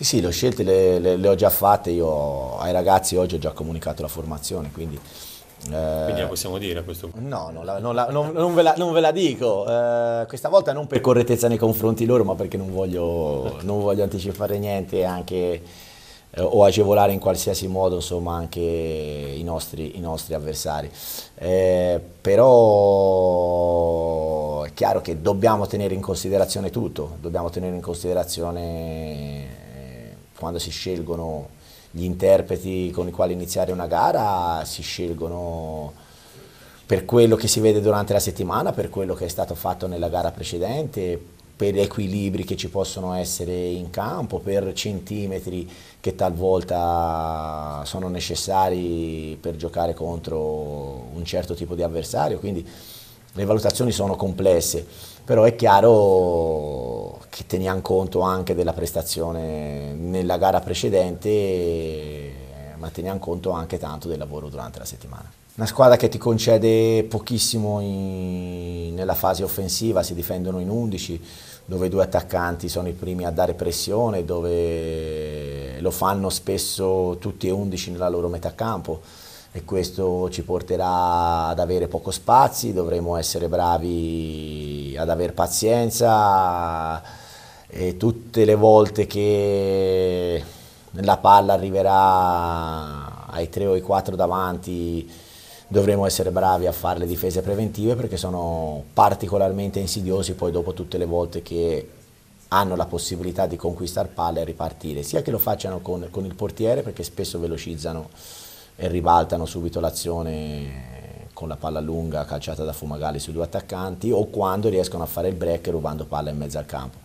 Sì, sì, le scelte, le, le, le ho già fatte, io ai ragazzi oggi ho già comunicato la formazione, quindi... Eh, Quindi la possiamo dire a questo punto? No, non, la, non, la, non, non ve, la, ve, la, dico. Eh, questa volta non per correttezza nei confronti loro, ma perché non voglio, certo. voglio anticipare niente anche, eh, o agevolare in qualsiasi modo insomma, anche i nostri, i nostri avversari. Eh, però è chiaro che dobbiamo tenere in considerazione tutto, dobbiamo tenere in considerazione quando si scelgono gli interpreti con i quali iniziare una gara, si scelgono per quello che si vede durante la settimana, per quello che è stato fatto nella gara precedente, per equilibri che ci possono essere in campo, per centimetri che talvolta sono necessari per giocare contro un certo tipo di avversario, quindi le valutazioni sono complesse, però è chiaro che teniamo conto anche della prestazione nella gara precedente, ma teniamo conto anche tanto del lavoro durante la settimana. Una squadra che ti concede pochissimo in, nella fase offensiva, si difendono in 11, dove i due attaccanti sono i primi a dare pressione, dove lo fanno spesso tutti e 11 nella loro metà campo e questo ci porterà ad avere poco spazi, dovremo essere bravi ad avere pazienza e tutte le volte che la palla arriverà ai 3 o ai 4 davanti dovremo essere bravi a fare le difese preventive perché sono particolarmente insidiosi poi dopo tutte le volte che hanno la possibilità di conquistare palla e ripartire, sia che lo facciano con, con il portiere perché spesso velocizzano e ribaltano subito l'azione con la palla lunga calciata da Fumagalli sui due attaccanti o quando riescono a fare il break rubando palla in mezzo al campo.